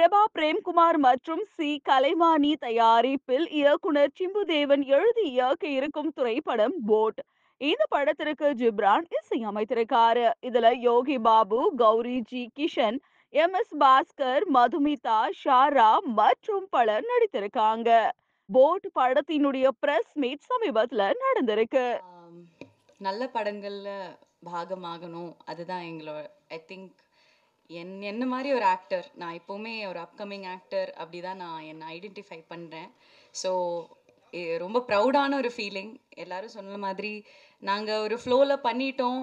பிரபா பிரேம்குமார் மற்றும் சி கலைமானி தயாரிப்பில் இயக்குனர் சிம்புதேவன் எழுதி இயக்க இருக்கும் திரைப்படம் போட் இந்த படத்திற்கு ஜிப்ரான் இசையமைத்திருக்காரு இதுல யோகி பாபு கௌரி ஜி கிஷன் எம் எஸ் பாஸ்கர் மதுமிதா ஷாரா மற்றும் பலர் நடித்திருக்காங்க போட் படத்தினுடைய பிரஸ் மீட் சமீபத்துல நடந்திருக்கு நல்ல படங்கள்ல பாகமாகணும் அதுதான் எங்களோட ஐ திங்க் என் என்ன மாதிரி ஒரு ஆக்டர் நான் எப்போவுமே ஒரு அப்கமிங் ஆக்டர் அப்படி தான் நான் என்னை ஐடென்டிஃபை பண்ணுறேன் ஸோ ரொம்ப ப்ரௌடான ஒரு ஃபீலிங் எல்லோரும் சொன்ன மாதிரி நாங்கள் ஒரு ஃப்ளோவில் பண்ணிட்டோம்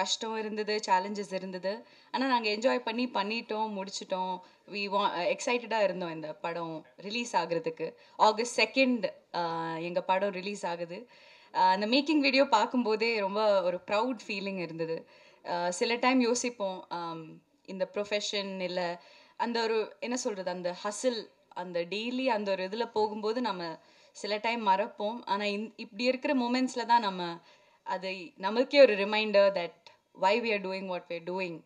கஷ்டம் இருந்தது சேலஞ்சஸ் இருந்தது ஆனால் நாங்கள் என்ஜாய் பண்ணி பண்ணிட்டோம் முடிச்சிட்டோம் வி வா எக்ஸைட்டடாக இருந்தோம் இந்த படம் ரிலீஸ் ஆகுறதுக்கு ஆகஸ்ட் செகண்ட் எங்கள் படம் ரிலீஸ் ஆகுது அந்த மேக்கிங் வீடியோ பார்க்கும்போதே ரொம்ப ஒரு ப்ரௌட் ஃபீலிங் இருந்தது சில டைம் யோசிப்போம் இந்த ப்ரொஃபஷன் இல்லை அந்த ஒரு என்ன சொல்கிறது அந்த ஹசில் அந்த டெய்லி அந்த ஒரு இதில் போகும்போது நம்ம சில டைம் மறப்போம் ஆனால் இந் இப்படி இருக்கிற மூமெண்ட்ஸில் தான் நம்ம அதை நமக்கே ஒரு reminder that why we are doing what we are doing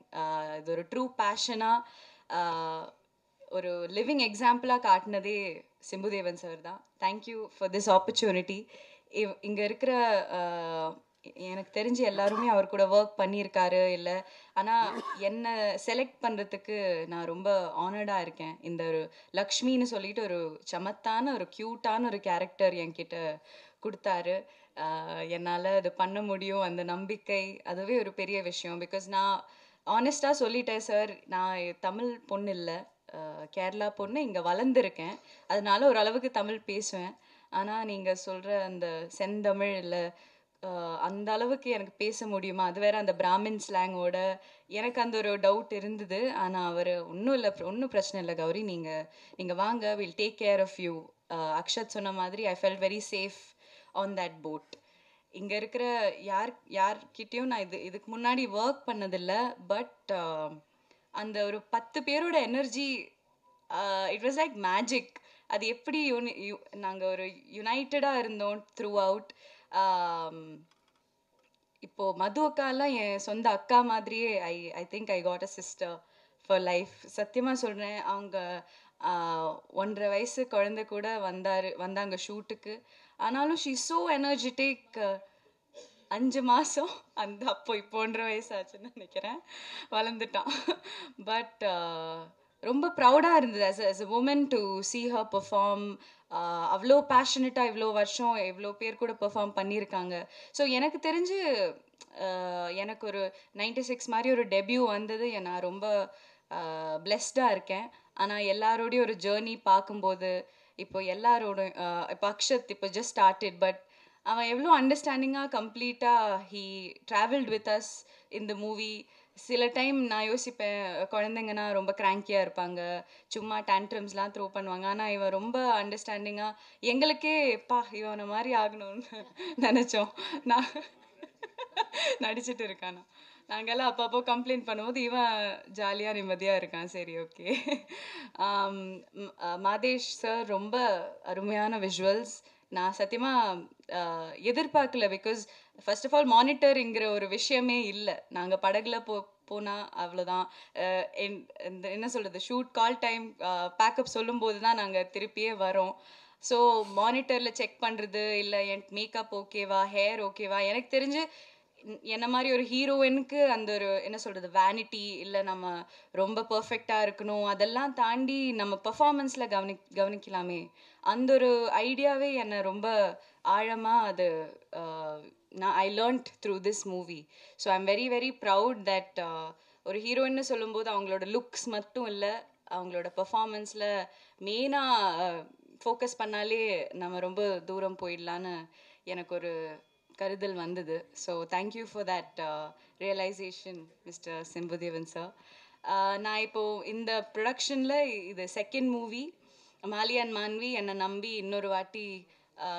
இது ஒரு ட்ரூ பேஷனாக ஒரு லிவிங் எக்ஸாம்பிளாக காட்டினதே சிம்புதேவன் சார் தான் தேங்க்யூ ஃபார் திஸ் ஆப்பர்ச்சுனிட்டி இங்கே இருக்கிற எனக்கு தெரிஞ்சு எல்லாருமே அவர் கூட ஒர்க் பண்ணியிருக்காரு இல்லை ஆனால் என்னை செலக்ட் பண்ணுறதுக்கு நான் ரொம்ப ஆனர்டாக இருக்கேன் இந்த ஒரு லக்ஷ்மின்னு சொல்லிட்டு ஒரு சமத்தான ஒரு க்யூட்டான ஒரு கேரக்டர் என்கிட்ட கொடுத்தாரு என்னால் அது பண்ண முடியும் அந்த நம்பிக்கை அதுவே ஒரு பெரிய விஷயம் பிகாஸ் நான் ஆனஸ்டாக சொல்லிட்டேன் சார் நான் தமிழ் பொண்ணு இல்லை கேரளா பொண்ணு இங்கே வளர்ந்துருக்கேன் அதனால ஓரளவுக்கு தமிழ் பேசுவேன் ஆனால் நீங்கள் சொல்கிற அந்த செந்தமிழ் இல்லை அந்த அளவுக்கு எனக்கு பேச முடியுமா அது வேற அந்த பிராமின் ஸ்லாங்கோட எனக்கு அந்த ஒரு டவுட் இருந்தது ஆனால் அவர் ஒன்றும் இல்லை ஒன்றும் பிரச்சனை இல்லை கௌரி நீங்கள் நீங்கள் வாங்க will take care of you Akshat சொன்ன மாதிரி I fell very safe on that boat இங்கே இருக்கிற யார் யார்கிட்டேயும் நான் இது இதுக்கு முன்னாடி ஒர்க் பண்ணதில்லை பட் அந்த ஒரு பத்து பேரோட energy it was like magic அது எப்படி யூனி யூ நாங்கள் ஒரு யுனைட்டடாக இருந்தோம் த்ரூ அவுட் இப்போது மது அக்காலாம் என் சொந்த அக்கா மாதிரியே I I think I got a sister for life சத்தியமாக சொல்கிறேன் அவங்க ஒன்றரை வயசு குழந்த கூட வந்தார் வந்தாங்க ஷூட்டுக்கு ஆனாலும் ஷீ ஸோ எனர்ஜெட்டிக் அஞ்சு மாதம் அந்த அப்போ இப்போ ஒன்றரை வயசு ஆச்சுன்னு நினைக்கிறேன் வளர்ந்துட்டான் பட் ரொம்ப ப்ரௌடாக இருந்தது us us a woman to see her perform அவ்வளோ பேஷனட்டாக இவ்வளோ வருஷம் இவ்வளோ பேர் கூட பெர்ஃபார்ம் பண்ணியிருக்காங்க ஸோ எனக்கு தெரிஞ்சு எனக்கு ஒரு நைன்டி சிக்ஸ் மாதிரி ஒரு டெபியூ வந்தது நான் ரொம்ப பிளெஸ்டாக இருக்கேன் ஆனால் எல்லாரோடையும் ஒரு ஜேர்னி பார்க்கும்போது இப்போ எல்லாரோட இப்போ அக்ஷத் இப்போ ஜஸ்ட் ஸ்டார்டட் பட் அவன் எவ்வளோ அண்டர்ஸ்டாண்டிங்காக கம்ப்ளீட்டாக ஹீ ட்ராவல்ட் வித் அஸ் இந்த மூவி சில டைம் நான் யோசிப்பேன் குழந்தைங்கன்னா ரொம்ப கிராங்கியாக இருப்பாங்க சும்மா டேண்ட்ரம்ஸ்லாம் த்ரோ பண்ணுவாங்க ஆனால் இவன் ரொம்ப அண்டர்ஸ்டாண்டிங்காக எங்களுக்கே பா இவனை மாதிரி ஆகணும்னு நினச்சோம் நான் நடிச்சிட்டு இருக்கானா நாங்கள்லாம் அப்பப்போ கம்ப்ளைண்ட் பண்ணும்போது இவன் ஜாலியாக நிம்மதியாக இருக்கான் சரி ஓகே மாதேஷ் சார் ரொம்ப அருமையான விஷுவல்ஸ் நான் சத்தியமாக எதிர்பார்க்கல பிகாஸ் ஃபர்ஸ்ட் ஆஃப் ஆல் மானிட்டருங்கிற ஒரு விஷயமே இல்லை நாங்கள் படகுல போ போனால் அவ்வளோதான் இந்த என்ன சொல்கிறது ஷூட் கால் டைம் பேக்கப் சொல்லும்போது தான் நாங்கள் திருப்பியே வரோம் ஸோ மானிட்டரில் செக் பண்ணுறது இல்லை என் மேக்கப் ஓகேவா ஹேர் ஓகேவா எனக்கு தெரிஞ்சு என்ன மாதிரி ஒரு ஹீரோயினுக்கு அந்த ஒரு என்ன சொல்கிறது வேனிட்டி இல்லை நம்ம ரொம்ப பர்ஃபெக்டாக இருக்கணும் அதெல்லாம் தாண்டி நம்ம பர்ஃபார்மன்ஸில் கவனி கவனிக்கலாமே அந்த ஒரு ஐடியாவே என்னை ரொம்ப ஆழமாக அது நான் I learnt through this movie so I am very very proud that ஒரு ஹீரோயின்னு சொல்லும்போது அவங்களோட லுக்ஸ் மட்டும் இல்லை அவங்களோட பர்ஃபார்மன்ஸில் மெயினாக ஃபோக்கஸ் பண்ணாலே நம்ம ரொம்ப தூரம் போயிடலான்னு எனக்கு ஒரு கருதல் வந்தது so thank you for that realization mister Chimbudeven sir நான் இப்போது இந்த ப்ரொடக்ஷனில் இது செகண்ட் மூவி மாலியான் மான்வி என்னை நம்பி இன்னொரு வாட்டி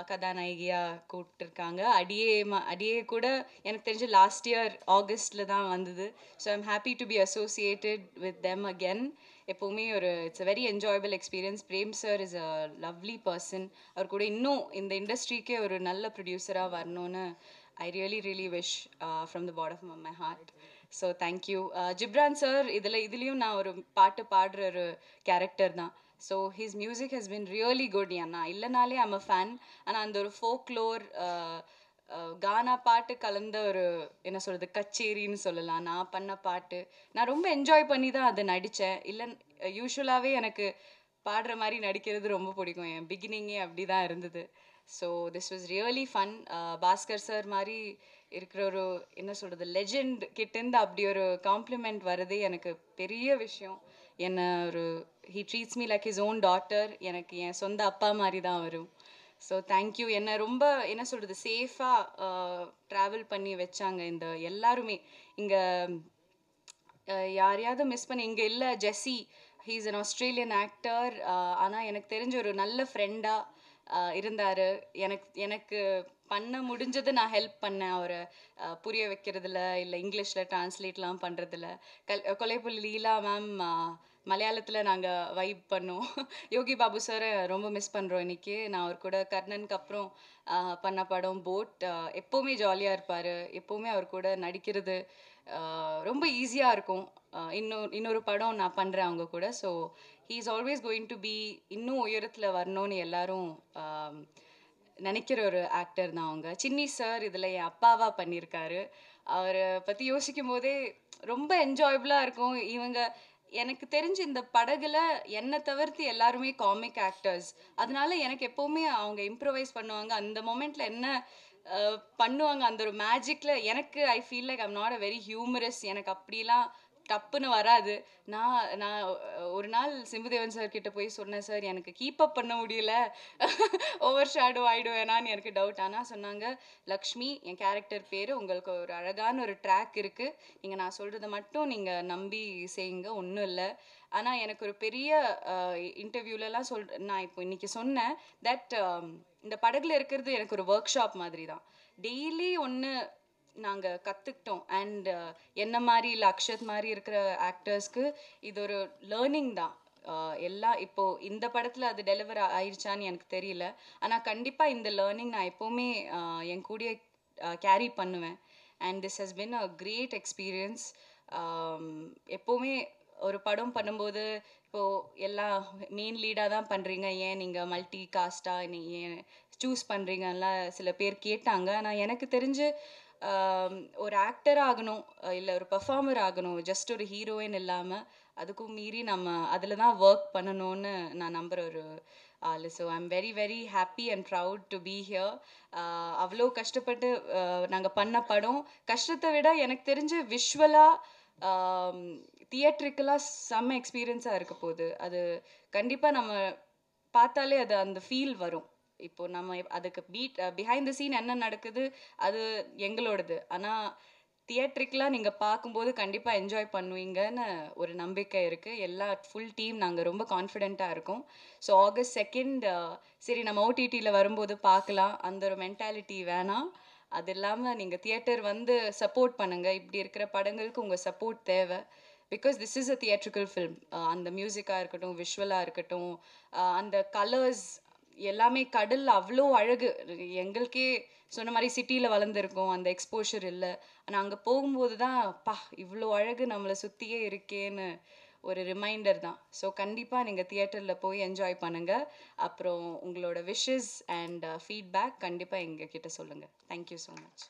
கதாநாயகியாக கூப்பிட்டுருக்காங்க அடியே ம அடியே கூட எனக்கு தெரிஞ்ச லாஸ்ட் இயர் ஆகஸ்ட்ல தான் வந்தது so I'm happy to be associated with them again எப்போவுமே ஒரு it's a very enjoyable experience Prem sir is a lovely person அவர் கூட இன்னும் இந்த இண்டஸ்ட்ரிக்கே ஒரு நல்ல ப்ரொடியூசராக வரணும்னு I really really wish from the bottom of my heart so thank you Ghibran sir இதில் இதுலேயும் நான் ஒரு பாட்டு பாடுற ஒரு கேரக்டர் தான் so his music has been really good ஏன்னா இல்லைனாலே ஐம் அ ஃபேன் ஆனால் அந்த ஒரு ஃபோக்லோர் uh, uh, கானா பாட்டு கலந்த ஒரு என்ன சொல்கிறது கச்சேரின்னு சொல்லலாம் நான் பண்ண பாட்டு நான் ரொம்ப என்ஜாய் பண்ணி தான் அதை நடித்தேன் இல்லை யூஸ்வலாகவே எனக்கு பாடுற மாதிரி நடிக்கிறது ரொம்ப பிடிக்கும் என் பிகினிங்கே அப்படி தான் இருந்தது so this was really fun Bhaskar sir மாதிரி இருக்கிற ஒரு என்ன சொல்கிறது லெஜெண்ட் கிட்டேருந்து அப்படி ஒரு காம்ப்ளிமெண்ட் வருது எனக்கு பெரிய விஷயம் என்னை ஒரு he treats me like his own daughter எனக்கு என் சொந்த அப்பா மாதிரி தான் வரும் ஸோ தேங்க்யூ என்னை ரொம்ப என்ன சொல்கிறது சேஃபாக ட்ராவல் பண்ணி வச்சாங்க இந்த எல்லாருமே இங்கே யாரையாவது மிஸ் பண்ணி இங்கே இல்லை Jessie he is an Australian actor ஆனால் எனக்கு தெரிஞ்ச ஒரு நல்ல ஃப்ரெண்டாக இருந்தார் எனக்கு எனக்கு பண்ண முடிஞ்சது நான் ஹெல்ப் பண்ணேன் அவரை புரிய வைக்கிறதுல இல்லை இங்கிலீஷில் டிரான்ஸ்லேட்லாம் பண்ணுறதுல கல் கொலைப்புள்ளி லீலா மேம் மலையாளத்தில் நாங்கள் வைப் பண்ணோம் யோகி பாபு சாரை ரொம்ப மிஸ் பண்ணுறோம் இன்றைக்கி நான் அவர் கூட கர்ணனுக்கு அப்புறம் பண்ண படம் போட் எப்போவுமே ஜாலியாக இருப்பார் எப்போவுமே அவர் கூட நடிக்கிறது ரொம்ப ஈஸியாக இருக்கும் இன்னொரு இன்னொரு படம் நான் பண்ணுறேன் அவங்க கூட so he is always going to be இன்னும் உயரத்தில் வரணும்னு எல்லாரும் நினைக்கிற ஒரு ஆக்டர் தான் அவங்க சின்னி சார் இதில் என் அப்பாவாக பண்ணியிருக்காரு அவரை பற்றி யோசிக்கும் போதே ரொம்ப என்ஜாயபிளாக இருக்கும் இவங்க எனக்கு தெரிஞ்சு இந்த படகுல என்னை தவிர்த்து எல்லாருமே காமிக் ஆக்டர்ஸ் அதனால எனக்கு எப்போவுமே அவங்க இம்ப்ரவைஸ் பண்ணுவாங்க அந்த மொமெண்ட்டில் என்ன பண்ணுவாங்க அந்த ஒரு மேஜிக்ல எனக்கு I feel like I'm not a very humorous எனக்கு அப்படிலாம் தப்புன்னு வராது நான் நான் ஒரு நாள் சிம்புதேவன் சார் கிட்ட போய் சொன்னேன் சார் எனக்கு கீப் அப் பண்ண முடியல ஓவர் ஷேடோ ஆயிடுவேனான்னு எனக்கு டவுட் ஆனால் சொன்னாங்க லக்ஷ்மி என் கேரக்டர் பேர் உங்களுக்கு ஒரு அழகான ஒரு ட்ராக் இருக்குது நீங்கள் நான் சொல்கிறத மட்டும் நீங்கள் நம்பி செய்யுங்க ஒன்றும் இல்லை ஆனால் எனக்கு ஒரு பெரிய இன்டர்வியூலலாம் சொல் நான் இப்போ இன்றைக்கி சொன்னேன் தட் இந்த படகுல இருக்கிறது எனக்கு ஒரு ஒர்க் ஷாப் மாதிரி தான் டெய்லி ஒன்று நாங்கள் கற்றுக்கிட்டோம் அண்ட் uh, என்ன மாதிரி இல்லை அக்ஷத் மாதிரி இருக்கிற ஆக்டர்ஸ்க்கு இது ஒரு லேர்னிங் தான் uh, எல்லா இப்போது இந்த படத்தில் அது டெலிவர் ஆயிடுச்சான்னு எனக்கு தெரியல ஆனால் கண்டிப்பாக இந்த லேர்னிங் நான் எப்போவுமே uh, என் கூடிய கேரி பண்ணுவேன் and this has been a great experience எப்போவுமே ஒரு படம் பண்ணும்போது இப்போது எல்லாம் மெயின் லீடாக தான் பண்ணுறீங்க ஏன் நீங்கள் மல்டி காஸ்ட்டாக நீ ஏன் சூஸ் பண்ணுறீங்கலாம் சில பேர் கேட்டாங்க ஆனால் எனக்கு தெரிஞ்சு ஒரு ஆக்டர் ஆகணும் இல்லை ஒரு பர்ஃபார்மர் ஆகணும் ஜஸ்ட் ஒரு ஹீரோயின் இல்லாமல் அதுக்கும் மீறி நம்ம அதில் தான் ஒர்க் பண்ணணும்னு நான் நம்புகிற ஒரு ஆள் so I am very very happy and proud to be here அவ்வளோ கஷ்டப்பட்டு நாங்கள் பண்ண படம் கஷ்டத்தை விட எனக்கு தெரிஞ்சு விஷுவலாக தியேட்ரிக்கலாக செம்ம எக்ஸ்பீரியன்ஸாக இருக்க போகுது அது கண்டிப்பாக நம்ம பார்த்தாலே அது அந்த ஃபீல் வரும் இப்போது நம்ம அதுக்கு பீட் பிஹைண்ட் த சீன் என்ன நடக்குது அது எங்களோடது ஆனால் தியேட்ரிக்கெலாம் நீங்கள் பார்க்கும்போது கண்டிப்பாக என்ஜாய் பண்ணுவீங்கன்னு ஒரு நம்பிக்கை இருக்குது எல்லா ஃபுல் டீம் நாங்கள் ரொம்ப கான்ஃபிடெண்ட்டாக இருக்கோம் ஸோ ஆகஸ்ட் செகண்ட் சரி நம்ம ஓடிடியில் வரும்போது பார்க்கலாம் அந்த ஒரு மென்டாலிட்டி வேணாம் அது இல்லாமல் நீங்கள் தியேட்டர் வந்து சப்போர்ட் பண்ணுங்கள் இப்படி இருக்கிற படங்களுக்கு உங்கள் சப்போர்ட் தேவை because this is a theatrical film அந்த மியூசிக்காக இருக்கட்டும் விஷுவலாக இருக்கட்டும் அந்த கலர்ஸ் எல்லாமே கடல் அவ்வளோ அழகு எங்களுக்கே சொன்ன மாதிரி சிட்டியில் வளர்ந்துருக்கோம் அந்த எக்ஸ்போஷர் இல்லை ஆனால் அங்கே போகும்போது தான் பா இவ்வளோ அழகு நம்மளை சுற்றியே இருக்கேன்னு ஒரு ரிமைண்டர் தான் ஸோ கண்டிப்பாக நீங்கள் தியேட்டரில் போய் என்ஜாய் பண்ணுங்கள் அப்புறம் உங்களோட விஷஸ் அண்ட் ஃபீட்பேக் uh, கண்டிப்பாக எங்கள் கிட்டே சொல்லுங்கள் தேங்க்யூ ஸோ மச்